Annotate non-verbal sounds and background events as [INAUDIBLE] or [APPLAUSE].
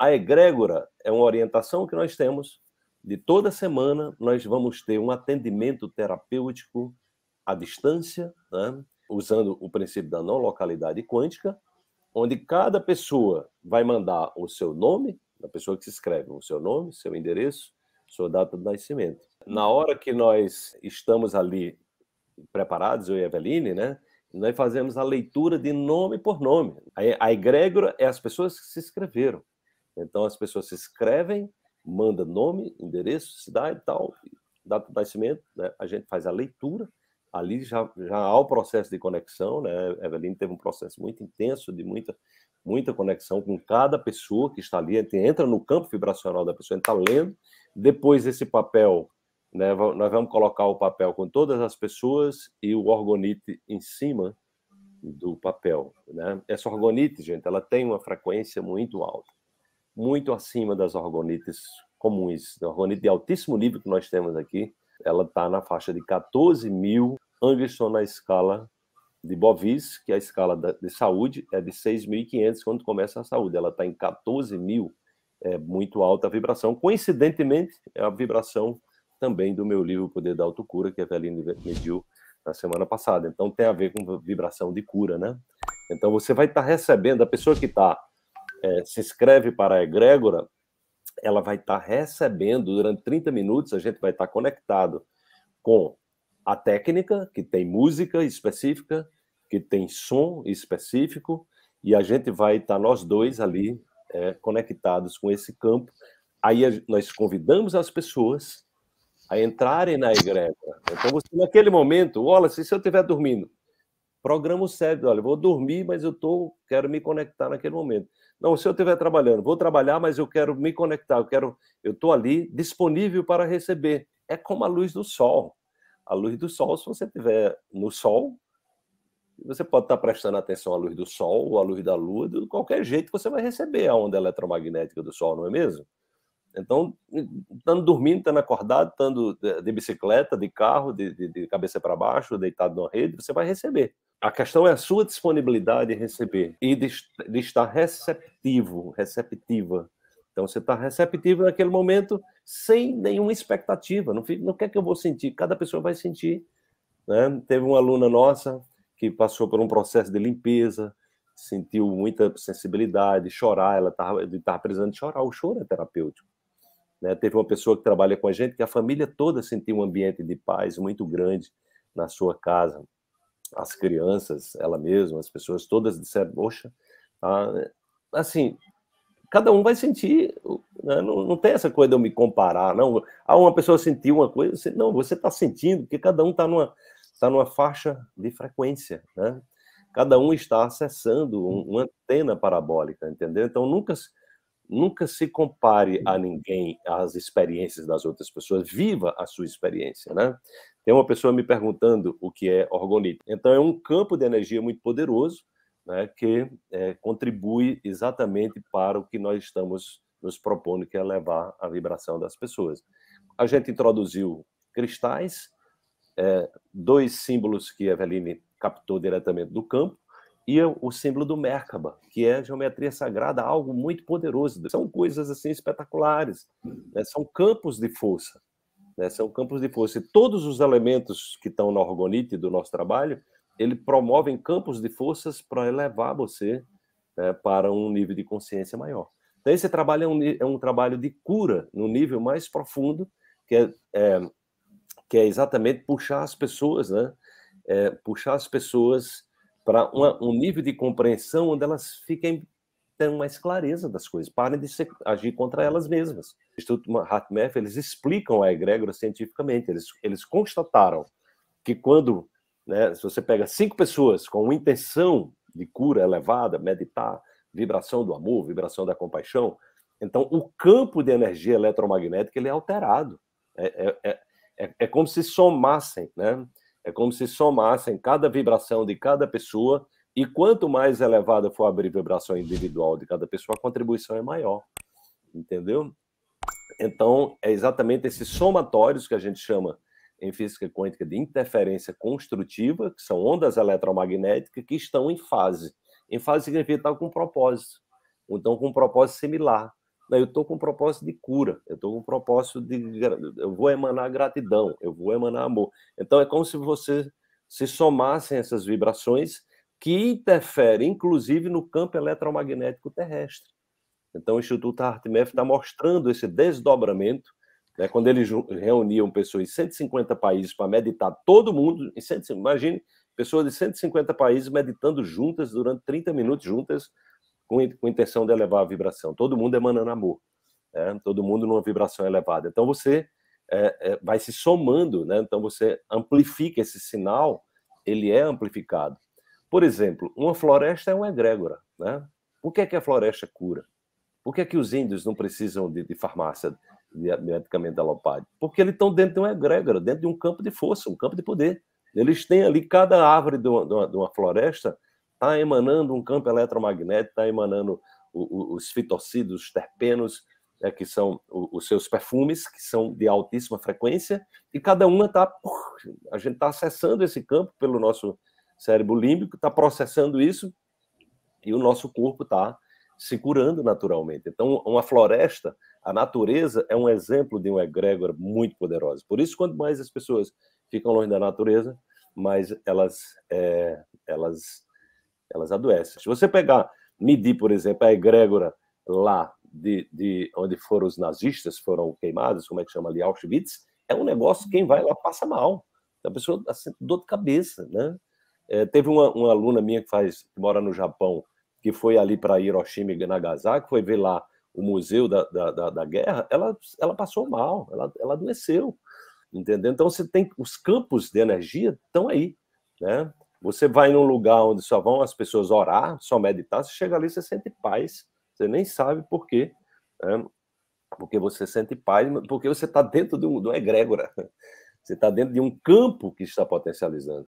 A egrégora é uma orientação que nós temos de toda semana nós vamos ter um atendimento terapêutico à distância, né? usando o princípio da não localidade quântica, onde cada pessoa vai mandar o seu nome, a pessoa que se escreve, o seu nome, seu endereço, sua data de nascimento. Na hora que nós estamos ali preparados, eu e a Eveline, né? Nós fazemos a leitura de nome por nome. A egrégora é as pessoas que se inscreveram. Então as pessoas se inscrevem, manda nome, endereço, cidade e tal, data de nascimento, né? a gente faz a leitura, ali já, já há o processo de conexão, né? A Eveline teve um processo muito intenso de muita muita conexão com cada pessoa que está ali, entra no campo vibracional da pessoa, a gente está lendo, depois esse papel, né, nós vamos colocar o papel com todas as pessoas e o orgonite em cima do papel, né? Essa orgonite, gente, ela tem uma frequência muito alta muito acima das orgonites comuns. A orgonite de altíssimo nível que nós temos aqui, ela está na faixa de 14 mil Angelston na escala de Bovis, que é a escala de saúde é de 6.500 quando começa a saúde. Ela está em 14 mil, é muito alta a vibração. Coincidentemente, é a vibração também do meu livro Poder da Autocura, que a Eveline mediu na semana passada. Então tem a ver com vibração de cura, né? Então você vai estar tá recebendo, a pessoa que está é, se inscreve para a egrégora, ela vai estar tá recebendo, durante 30 minutos, a gente vai estar tá conectado com a técnica, que tem música específica, que tem som específico, e a gente vai estar tá nós dois ali é, conectados com esse campo. Aí a, nós convidamos as pessoas a entrarem na egrégora. Então, você, naquele momento, olha, se, eu estiver dormindo, programa o cérebro, olha, vou dormir, mas eu tô, quero me conectar naquele momento. Não, se eu estiver trabalhando, vou trabalhar, mas eu quero me conectar, eu quero, eu estou ali disponível para receber. É como a luz do sol. A luz do sol, se você estiver no sol, você pode estar prestando atenção à luz do sol ou à luz da lua, de qualquer jeito você vai receber a onda eletromagnética do sol, não é mesmo? Então, estando dormindo, estando acordado, estando de bicicleta, de carro, de, de, de cabeça para baixo, deitado na rede, você vai receber. A questão é a sua disponibilidade de receber e de, de estar receptivo, receptiva. Então você está receptivo naquele momento sem nenhuma expectativa. Não, não quer que eu vou sentir, cada pessoa vai sentir. Né? Teve uma aluna nossa que passou por um processo de limpeza, sentiu muita sensibilidade, chorar, ela estava precisando de chorar, o choro é terapêutico. Né? Teve uma pessoa que trabalha com a gente que a família toda sentiu um ambiente de paz muito grande na sua casa as crianças, ela mesma, as pessoas todas disseram, poxa, tá, assim, cada um vai sentir, né? não, não, tem essa coisa de eu me comparar, não. Ah, uma pessoa sentiu uma coisa, você, não, você está sentindo, porque cada um está numa, tá numa faixa de frequência, né? Cada um está acessando um, uma antena parabólica, entendeu? Então, nunca, nunca se compare a ninguém às experiências das outras pessoas, viva a sua experiência, né? Tem uma pessoa me perguntando o que é orgonita. Então, é um campo de energia muito poderoso né, que é, contribui exatamente para o que nós estamos nos propondo, que é levar a vibração das pessoas. A gente introduziu cristais, é, dois símbolos que a Eveline captou diretamente do campo, e o símbolo do Merkaba, que é geometria sagrada, algo muito poderoso. São coisas assim espetaculares, né? são campos de força. Né? São campos de força. E todos os elementos que estão na orgonite do nosso trabalho, ele promovem campos de forças para elevar você né, para um nível de consciência maior. Então, esse trabalho é um, é um trabalho de cura no nível mais profundo, que é, é que é exatamente puxar as pessoas, né? É, puxar as pessoas para um nível de compreensão onde elas fiquem tenham mais clareza das coisas, parem de agir contra elas mesmas. O Instituto HatMath, eles explicam a egrégora cientificamente, eles, eles constataram que quando, né, se você pega cinco pessoas com intenção de cura elevada, meditar, vibração do amor, vibração da compaixão, então o campo de energia eletromagnética ele é alterado. É, é, é, é, é como se somassem, né? É como se somassem cada vibração de cada pessoa e quanto mais elevada for a vibração individual de cada pessoa, a contribuição é maior. Entendeu? Então, é exatamente esses somatórios que a gente chama em física quântica de interferência construtiva, que são ondas eletromagnéticas que estão em fase. Em fase significa estar tá com propósito, ou então com um propósito similar. Eu estou com um propósito de cura, eu estou com um propósito de. Eu vou emanar gratidão, eu vou emanar amor. Então, é como se você se somassem essas vibrações que interfere, inclusive, no campo eletromagnético terrestre. Então, o Instituto HeartMath está mostrando esse desdobramento. Né? Quando eles reuniam pessoas de 150 países para meditar, todo mundo, em 150, imagine, pessoas de 150 países meditando juntas durante 30 minutos, juntas, com, com intenção de elevar a vibração. Todo mundo emanando amor. Né? Todo mundo numa vibração elevada. Então, você é, é, vai se somando, né? então você amplifica esse sinal, ele é amplificado. Por exemplo, uma floresta é uma egrégora. Né? Por que, é que a floresta cura? Por que, é que os índios não precisam de, de farmácia, de medicamento alopático? Porque eles estão dentro de uma egrégora, dentro de um campo de força, um campo de poder. Eles têm ali, cada árvore de uma, de uma, de uma floresta está emanando um campo eletromagnético, está emanando o, o, os fitocidos, os terpenos, né, que são o, os seus perfumes, que são de altíssima frequência, e cada uma está. A gente está acessando esse campo pelo nosso cérebro límbico está processando isso e o nosso corpo está se curando naturalmente. Então, uma floresta, a natureza é um exemplo de uma egrégora muito poderosa. Por isso, quanto mais as pessoas ficam longe da natureza, mais elas, é, elas, elas adoecem. Se você pegar, medir, por exemplo, a egrégora lá de, de onde foram os nazistas, foram queimados, como é que chama ali, Auschwitz, é um negócio, quem vai lá passa mal. A pessoa, assim, dor de cabeça, né? É, teve uma, uma, aluna minha que faz que mora no Japão, que foi ali para Hiroshima e Nagasaki, foi ver lá o museu da, da, da, da guerra, ela, ela passou mal, ela, ela adoeceu, entendeu? Então você tem os campos de energia estão aí, né? Você vai num lugar onde só vão as pessoas orar, só meditar, você chega ali você sente paz, você nem sabe por quê, né? porque você sente paz, porque você está dentro de, um, de uma egrégora, [LAUGHS] você está dentro de um campo que está potencializando.